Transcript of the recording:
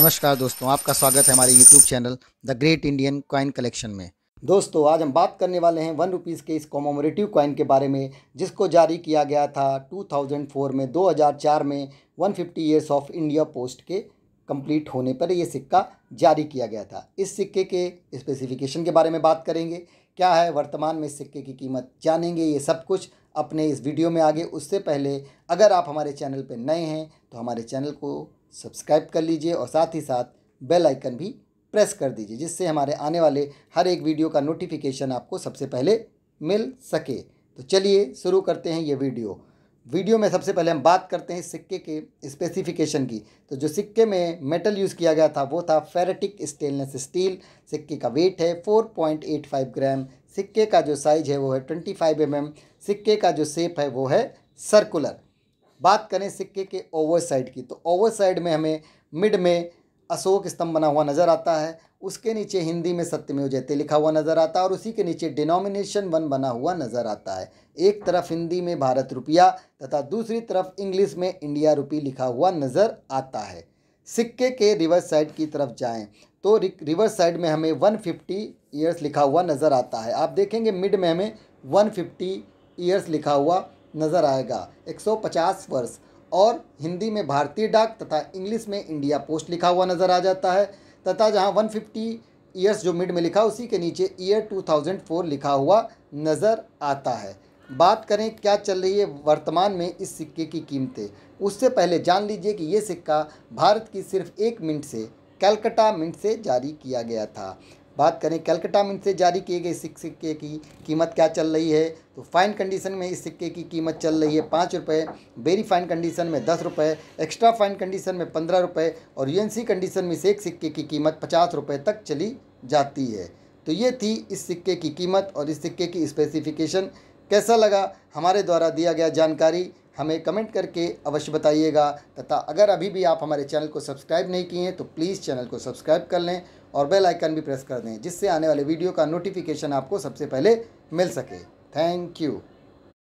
नमस्कार दोस्तों आपका स्वागत है हमारे YouTube channel the great Indian coin collection में दोस्तों आज हम बात करने वाले हैं वन रुपीज़ के इस कॉमोमोरेटिव कॉइन के बारे में जिसको जारी किया गया था 2004 में 2004 में 150 fifty years of India post के कंप्लीट होने पर यह सिक्का जारी किया गया था इस सिक्के के स्पेसिफिकेशन के बारे में बात करेंगे क्या है वर्तमान में इस सिक्के की कीमत जानेंगे ये सब कुछ अपने इस वीडियो में आगे उससे पहले अगर आप हमारे चैनल पर नए हैं तो हमारे चैनल को सब्सक्राइब कर लीजिए और साथ ही साथ बेल आइकन भी प्रेस कर दीजिए जिससे हमारे आने वाले हर एक वीडियो का नोटिफिकेशन आपको सबसे पहले मिल सके तो चलिए शुरू करते हैं ये वीडियो वीडियो में सबसे पहले हम बात करते हैं सिक्के के स्पेसिफिकेशन की तो जो सिक्के में मेटल यूज़ किया गया था वो था फेरेटिक स्टेनलेस स्टील सिक्के का वेट है 4.85 ग्राम सिक्के का जो साइज है वो है 25 फाइव mm, सिक्के का जो शेप है वो है सर्कुलर बात करें सिक्के के ओवर साइड की तो ओवर साइड में हमें मिड में अशोक स्तंभ बना हुआ नज़र आता है उसके नीचे हिंदी में सत्यमेव जयते लिखा हुआ नज़र आता है और उसी के नीचे डिनोमिनेशन वन बना हुआ नज़र आता है एक तरफ हिंदी में भारत रुपया तथा दूसरी तरफ इंग्लिश में इंडिया रुपी लिखा हुआ नज़र आता है सिक्के के रिवर्स साइड की तरफ जाएं तो रिवर्स साइड में हमें वन ईयर्स लिखा हुआ नज़र आता है आप देखेंगे मिड में हमें वन ईयर्स लिखा हुआ नज़र आएगा 150 वर्ष और हिंदी में भारतीय डाक तथा इंग्लिश में इंडिया पोस्ट लिखा हुआ नज़र आ जाता है तथा जहाँ 150 ईयर्स जो मिड में लिखा उसी के नीचे ईयर 2004 लिखा हुआ नज़र आता है बात करें क्या चल रही है वर्तमान में इस सिक्के की कीमतें उससे पहले जान लीजिए कि ये सिक्का भारत की सिर्फ एक मिनट से कैलकटा मिंट से जारी किया गया था बात करें कलकत्ता में से जारी किए गए सिक्के की कीमत क्या चल रही है तो फाइन कंडीशन में इस सिक्के की कीमत चल रही है पाँच रुपये बेरी फाइन कंडीशन में दस रुपये एक्स्ट्रा फाइन कंडीशन में पंद्रह रुपये और यूएनसी कंडीशन में से एक सिक्के की कीमत पचास रुपये तक चली जाती है तो ये थी इस सिक्के की कीमत और इस सिक्के की स्पेसिफिकेशन कैसा लगा हमारे द्वारा दिया गया जानकारी हमें कमेंट करके अवश्य बताइएगा तथा अगर अभी भी आप हमारे चैनल को सब्सक्राइब नहीं किए हैं तो प्लीज़ चैनल को सब्सक्राइब कर लें और बेल आइकन भी प्रेस कर दें जिससे आने वाले वीडियो का नोटिफिकेशन आपको सबसे पहले मिल सके थैंक यू